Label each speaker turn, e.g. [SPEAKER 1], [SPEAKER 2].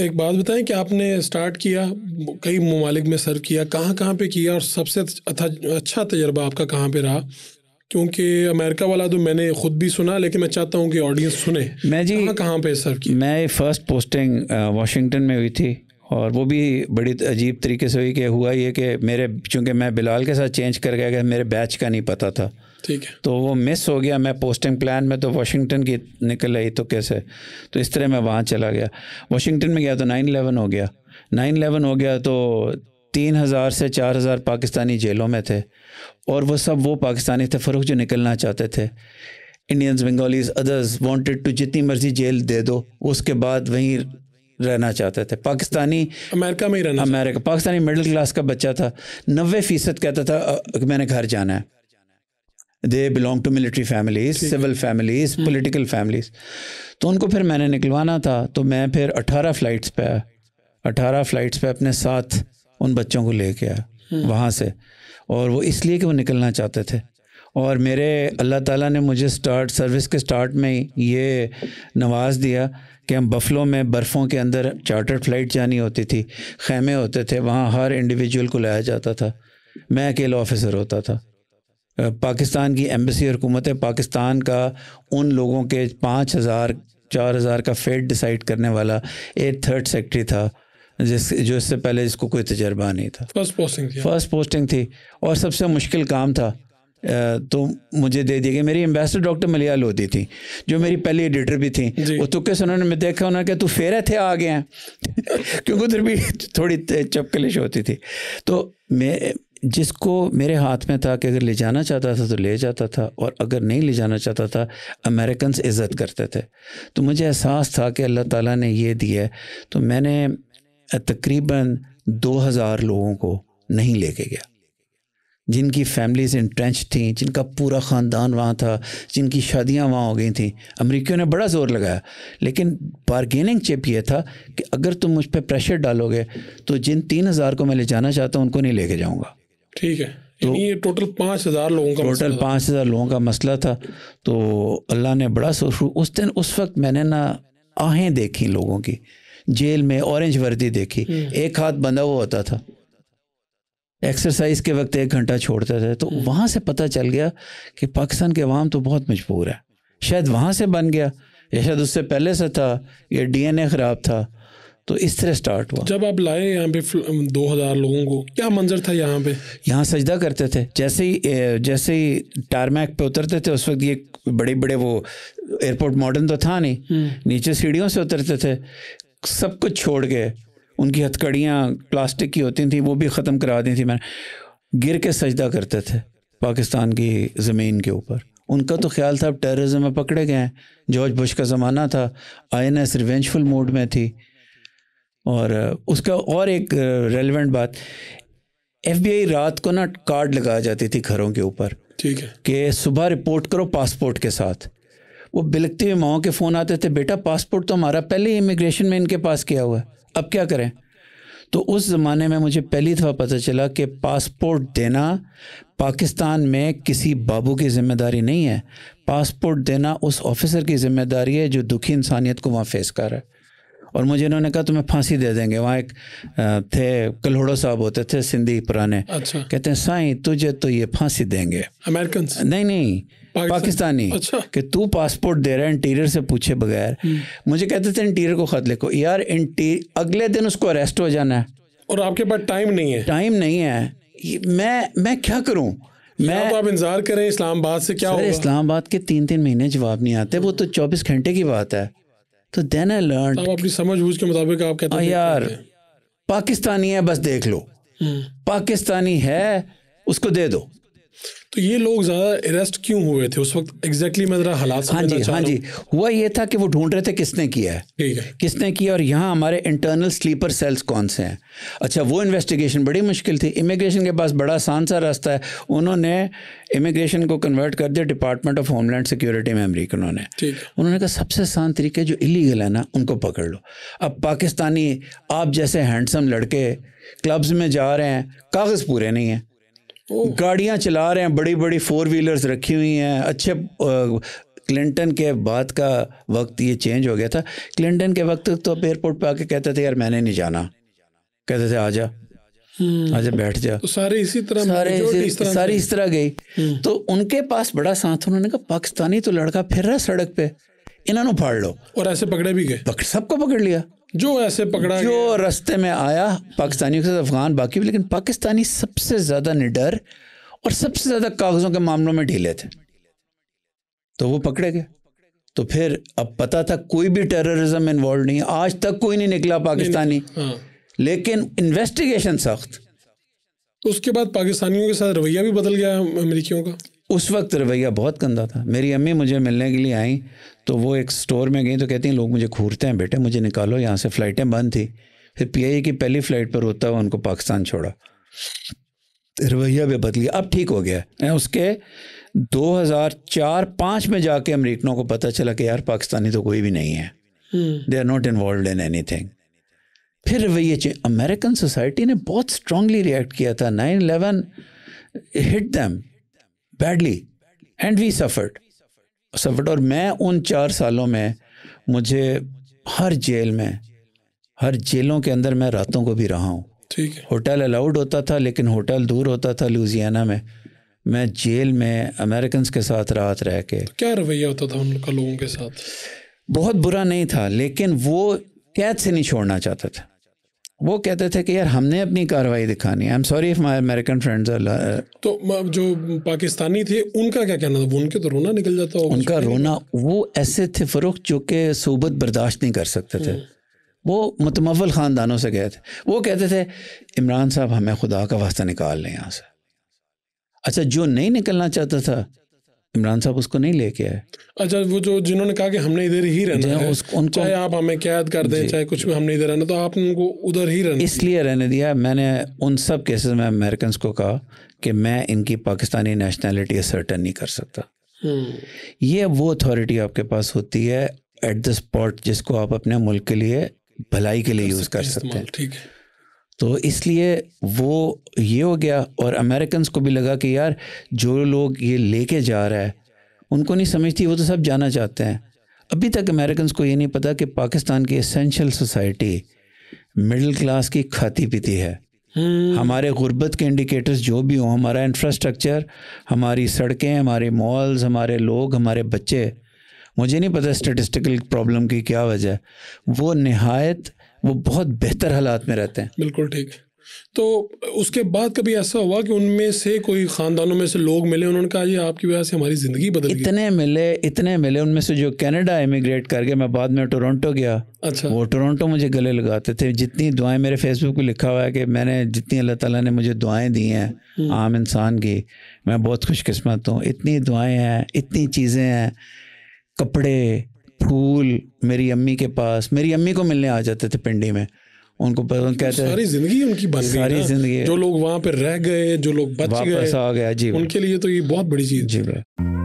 [SPEAKER 1] एक बात बताएं कि आपने स्टार्ट किया कई ममालिक में सर्व किया कहाँ कहाँ पे किया और सबसे अच्छा, अच्छा तजर्बा आपका कहाँ पे रहा क्योंकि अमेरिका वाला तो मैंने खुद भी सुना लेकिन मैं चाहता हूँ कि ऑडियंस सुने
[SPEAKER 2] मैं जी कहाँ कहाँ पे सर्व किया मैं फर्स्ट पोस्टिंग वाशिंगटन में हुई थी और वो भी बड़ी अजीब तरीके से हुई कि हुआ ये कि मेरे चूँकि मैं बिलाल के साथ चेंज कर गया मेरे बैच का नहीं पता था ठीक है तो वो मिस हो गया मैं पोस्टिंग प्लान में तो वाशिंगटन की निकल आई तो कैसे तो इस तरह मैं वहाँ चला गया वाशिंगटन में गया तो नाइन इलेवन हो गया नाइन इलेवन हो गया तो तीन हज़ार से चार हज़ार पाकिस्तानी जेलों में थे और वो सब वो पाकिस्तानी थे फ़रूख जो निकलना चाहते थे Indians Bengalis others wanted to जितनी मर्जी जेल दे दो उसके बाद वहीं रहना चाहते थे पाकिस्तानी अमेरिका में ही रहना अमेरिका पाकिस्तानी मिडिल क्लास का बच्चा था नबे फ़ीसद कहता था मैंने घर जाना है they belong to military families civil families political families तो उनको फिर मैंने निकलवाना था तो मैं फिर अठारह फ़्लाइट्स पे आया अठारह फ़्लाइट्स पे अपने साथ उन बच्चों को ले कर आया हम्म। वहाँ से और वो इसलिए कि वो निकलना चाहते थे और मेरे अल्लाह ताला ने मुझे स्टार्ट सर्विस के स्टार्ट में ही ये नवाज़ दिया कि हम बफलो में बर्फ़ों के अंदर चार्टर्ड फ़्लाइट जानी होती थी खेमे होते थे वहाँ हर इंडिविजुअल को लाया जाता था मैं अकेला ऑफिसर होता था पाकिस्तान की एम्बेसी और हुकूमत पाकिस्तान का उन लोगों के पाँच हज़ार चार हज़ार का फेड डिसाइड करने वाला एक थर्ड सेक्रेटरी था जिस जो इससे पहले इसको कोई तजर्बा नहीं था फर्स्ट पोस्टिंग थी फर्स्ट पोस्टिंग थी और सबसे मुश्किल काम था तो मुझे दे दिए गए मेरी एम्बेसडर डॉक्टर मलिया लोधी थी जो मेरी पहली एडिटर भी थी वो तुक्के से उन्होंने देखा उन्होंने कहा तू फेरे थे आ गए हैं क्योंकि उधर भी थोड़ी चपकलिश होती थी तो मैं जिसको मेरे हाथ में था कि अगर ले जाना चाहता था तो ले जाता था और अगर नहीं ले जाना चाहता था अमेरिकन इज़्ज़त करते थे तो मुझे एहसास था कि अल्लाह ताला ने ये दिया है तो मैंने तकरीबन 2000 लोगों को नहीं लेके गया जिनकी फैमिलीज इंट्रेंच थी जिनका पूरा ख़ानदान वहाँ था जिनकी शादियाँ वहाँ हो गई थी अमरीकियों ने बड़ा ज़ोर लगाया लेकिन बारगेनिंग चिप यह था कि अगर तुम मुझ पर प्रेशर डालोगे तो जिन तीन हज़ार को मैं ले जाना चाहता हूँ उनको नहीं लेके जाऊँगा
[SPEAKER 1] ठीक है तो ये टोटल पाँच हज़ार लोगों का टोटल पाँच
[SPEAKER 2] हज़ार लोगों का मसला था तो अल्लाह ने बड़ा सोच उस दिन उस वक्त मैंने ना आहें देखी लोगों की जेल में ऑरेंज वर्दी देखी हम्म। एक हाथ बंधा हुआ होता था एक्सरसाइज के वक्त एक घंटा छोड़ता था तो हम्म। वहाँ से पता चल गया कि पाकिस्तान के अवाम तो बहुत मजबूर है शायद वहाँ से बन गया या शायद उससे पहले से था एन डीएनए ख़राब था तो इस तरह स्टार्ट हुआ जब आप लाए यहाँ पे दो हजार लोगों को क्या मंजर था यहाँ पे यहाँ सजदा करते थे जैसे ही जैसे ही टारमैक पे उतरते थे उस वक्त ये बड़े बड़े वो एयरपोर्ट मॉडर्न तो था नहीं हम्म। नीचे सीढ़ियों से उतरते थे सब कुछ छोड़ के उनकी हथकड़ियाँ प्लास्टिक की होती थी वो भी ख़त्म करा दी थी मैंने गिर के सजदा करते थे पाकिस्तान की ज़मीन के ऊपर उनका तो ख्याल था अब टेररिज्म में पकड़े गए हैं जॉर्ज बुश का ज़माना था I N S revengeful mood में थी और उसका और एक रेलिवेंट बात एफ रात को ना कार्ड लगा जाती थी घरों के ऊपर ठीक है कि सुबह रिपोर्ट करो पासपोर्ट के साथ वो बिलकती हुई माओ के फ़ोन आते थे बेटा पासपोर्ट तो हमारा पहले ही इमिग्रेशन में इनके पास किया हुआ है अब क्या करें तो उस ज़माने में मुझे पहली दफ़ा पता चला कि पासपोर्ट देना पाकिस्तान में किसी बाबू की ज़िम्मेदारी नहीं है पासपोर्ट देना उस ऑफिसर की ज़िम्मेदारी है जो दुखी इंसानियत को वहाँ फेस कर रहा है और मुझे इन्होंने कहा तुम्हें फांसी दे देंगे वहाँ एक थे कल्होड़ो साहब होते थे सिंधी पुराने अच्छा। कहते हैं साई तुझे तो ये फांसी देंगे अमेरिकन नहीं नहीं पाकिस्तानी अच्छा। कि तू पासपोर्ट दे रहा है इंटीरियर से पूछे बगैर हम्म। मुझे कहते थे इंटीरियर को खत लिखो यार
[SPEAKER 1] अगले दिन उसको अरेस्ट हो जाना है और आपके पास टाइम नहीं है टाइम नहीं है मैं मैं क्या करूं मैं तो आप इंतजार करें इस्लामाबाद से क्या होगा
[SPEAKER 2] इस्लामाबाद के तीन तीन महीने जवाब नहीं आते वो तो चौबीस घंटे की बात है तो देन आई लर्न
[SPEAKER 1] आप अपनी समझ बूझ के मुताबिक आप कहते हाँ हैं यार
[SPEAKER 2] पाकिस्तानी है बस देख लो हम्म। पाकिस्तानी है उसको दे दो तो ये लोग ज़्यादा अरेस्ट क्यों हुए थे उस वक्त एग्जैक्टली मैं ज़रा हालात हाँ जी हाँ जी हुआ ये था कि वो ढूंढ रहे थे किसने किया है ठीक है किसने किया और यहाँ हमारे इंटरनल स्लीपर सेल्स कौन से हैं अच्छा वो इन्वेस्टिगेशन बड़ी मुश्किल थी इमिग्रेशन के पास बड़ा आसान सा रास्ता है उन्होंने इमिग्रेशन को कन्वर्ट कर दिया डिपार्टमेंट ऑफ होमलैंड सिक्योरिटी में अमरीकन उन्होंने उन्होंने कहा सबसे आसान तरीके जो इलीगल है ना उनको पकड़ लो अब पाकिस्तानी आप जैसे हैंडसम लड़के क्लब्स में जा रहे हैं कागज़ पूरे नहीं हैं गाड़ियाँ चला रहे हैं बड़ी बड़ी फोर व्हीलर्स रखी हुई हैं अच्छे क्लिंटन के बाद का वक्त ये चेंज हो गया था क्लिंटन के वक्त तो आप एयरपोर्ट पे आके कहते थे यार मैंने नहीं जाना कहते थे आ जा हम्म। बैठ जा तो
[SPEAKER 1] सारे इसी तरह
[SPEAKER 2] सारे इसी, इस तरह सारी इस तरह गई हम्म। तो उनके पास बड़ा साथ उन्होंने कहा पाकिस्तानी तो लड़का फिर रहा सड़क पे इन्हों फाड़ लो
[SPEAKER 1] और ऐसे पकड़े भी गए सबको पकड़ लिया जो ऐसे पकड़ा जो
[SPEAKER 2] रास्ते में आया पाकिस्तानियों के साथ अफगान बाकी भी लेकिन पाकिस्तानी सबसे ज़्यादा निडर और सबसे ज़्यादा कागज़ों के मामलों में ढीले थे तो वो पकड़े गए तो फिर अब पता था कोई भी टेररिज्म इन्वॉल्व नहीं है आज तक कोई नहीं निकला
[SPEAKER 1] पाकिस्तानी हाँ। लेकिन इन्वेस्टिगेशन सख्त उसके बाद पाकिस्तानियों के साथ रवैया भी बदल गया अमेरिकियों का
[SPEAKER 2] उस वक्त रवैया बहुत गंदा था मेरी अम्मी मुझे मिलने के लिए आई तो वो एक स्टोर में गई तो कहती हैं लोग मुझे घूरते हैं बेटे मुझे निकालो यहाँ से फ़्लाइटें बंद थी फिर पी की पहली फ़्लाइट पर होता हुआ उनको पाकिस्तान छोड़ा रवैया भी बदल गया अब ठीक हो गया उसके 2004 पाँच में जाके अमरीकनों को पता चला कि यार पाकिस्तानी तो कोई भी नहीं है they are not involve in anything फिर रवैये चें अमेरिकन सोसाइटी ने बहुत स्ट्रांगली रिएक्ट किया था nine eleven hit them badly and we suffered suffered और मैं उन चार सालों में मुझे हर जेल में हर जेलों के अंदर मैं रातों को भी रहा हूँ ठीक है होटल अलाउड होता था लेकिन होटल दूर होता था लुजियाना में मैं जेल में अमेरिकन के साथ रात रह के तो
[SPEAKER 1] क्या रवैया होता था उन लोगों के साथ
[SPEAKER 2] बहुत बुरा नहीं था लेकिन वो कैद से नहीं छोड़ना चाहता था वो कहते थे कि यार हमने अपनी कार्रवाई दिखानी I am sorry if my American friends
[SPEAKER 1] तो जो पाकिस्तानी थे उनका क्या कहना था उनके तो रोना निकल जाता होगा उनका
[SPEAKER 2] रोना वो ऐसे थे फ़रुख जो कि सूबत बर्दाश्त नहीं कर सकते थे हम्म।
[SPEAKER 1] वो मतमवल
[SPEAKER 2] ख़ानदानों से गए थे वो कहते थे इमरान साहब हमें खुदा का वास्ता निकाल लें यहाँ से अच्छा जो नहीं निकलना चाहता था इमरान साहब उसको नहीं लेके आए
[SPEAKER 1] अच्छा वो जो जिन्होंने कहा कि हमने इधर ही रहना है उस, उनको चाहे आप हमें कैद कर दें चाहे कुछ भी हमने इधर रहना तो आप उनको उधर ही रहना
[SPEAKER 2] इसलिए रहने दिया मैंने उन सब केसेस में अमेरिकन को कहा कि मैं इनकी पाकिस्तानी नेशनैलिटी सर्टन नहीं कर सकता
[SPEAKER 1] हम्म।
[SPEAKER 2] ये वो अथॉरिटी आपके पास होती है एट द स्पॉट जिसको आप अपने मुल्क के लिए भलाई के लिए यूज़ कर सकते हैं ठीक है तो इसलिए वो ये हो गया और अमेरिकन को भी लगा कि यार जो लोग ये लेके जा रहा है उनको नहीं समझती वो तो सब जाना चाहते हैं अभी तक अमेरिकन को ये नहीं पता कि पाकिस्तान की एसेंशियल सोसाइटी मिडिल क्लास की खाती पीती है हम्म। हमारे गुर्बत के इंडिकेटर्स जो भी हों हमारा इंफ्रास्ट्रक्चर हमारी सड़कें हमारे मॉल्स हमारे लोग हमारे बच्चे मुझे नहीं पता स्टेटिस्टिकल प्रॉब्लम की क्या वजह है वो नहायत वो बहुत बेहतर हालात में रहते हैं
[SPEAKER 1] बिल्कुल ठीक तो उसके बाद कभी ऐसा हुआ कि उनमें से कोई ख़ानदानों में से लोग मिले उन्होंने कहा ये आपकी वजह से हमारी ज़िंदगी बदल इतने गई
[SPEAKER 2] इतने मिले इतने मिले उनमें से जो कनाडा इमिग्रेट करके मैं बाद में टोरंटो गया अच्छा वो टोरंटो मुझे गले लगाते थे जितनी दुआएं मेरे फेसबुक पे लिखा हुआ है कि मैंने जितनी अल्लाह तला ने मुझे दुआएं दी हैं हम्म। आम इंसान की मैं बहुत खुशकस्मत हूँ इतनी दुआएँ हैं इतनी चीज़ें हैं कपड़े फूल मेरी अम्मी के पास मेरी अम्मी को मिलने आ जाते थे पिंडी में उनको कहते सारी
[SPEAKER 1] जिंदगी उनकी बन सारी जिंदगी जो लोग वहाँ पे रह गए जो लोग बच गए आ गया जी उनके लिए तो ये बहुत बड़ी चीज
[SPEAKER 2] है